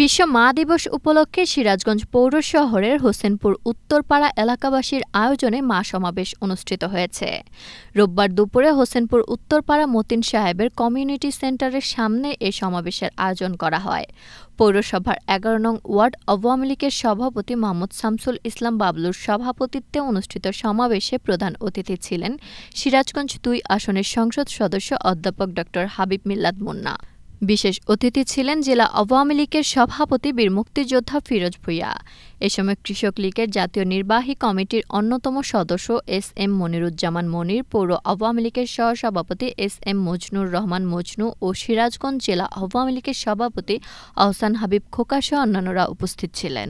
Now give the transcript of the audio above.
বিশ্ব মা দিবস উপলক্ষে সিরাজগঞ্জ পৌর শহরের হোসেনপুর উত্তরপাড়া এলাকাবাসীর আয়োজনে মা সমাবেশ অনুষ্ঠিত হয়েছে রোববার দুপুরে হোসেনপুর উত্তরপাড়া মতিন সাহেবের কমিউনিটি সেন্টারের সামনে এ সমাবেশের আয়োজন করা হয় পৌরসভার এগারো নং ওয়ার্ড আওয়ামী লীগের সভাপতি মোহাম্মদ শামসুল ইসলাম বাবলুর সভাপতিত্বে অনুষ্ঠিত সমাবেশে প্রধান অতিথি ছিলেন সিরাজগঞ্জ দুই আসনের সংসদ সদস্য অধ্যাপক ড হাবিব মিল্লাদ মুন্না বিশেষ অতিথি ছিলেন জেলা আওয়ামী লীগের সভাপতি বীর মুক্তিযোদ্ধা ফিরোজ ভূঁইয়া এ সময় কৃষক লীগের জাতীয় নির্বাহী কমিটির অন্যতম সদস্য এস এম মনিরুজ্জামান মনির পৌর আওয়ামী লীগের সহসভাপতি এস এম মজনুর রহমান মজনু ও সিরাজগঞ্জ জেলা আওয়ামী লীগের সভাপতি আহসান হাবিব খোকাসহ অন্যান্যরা উপস্থিত ছিলেন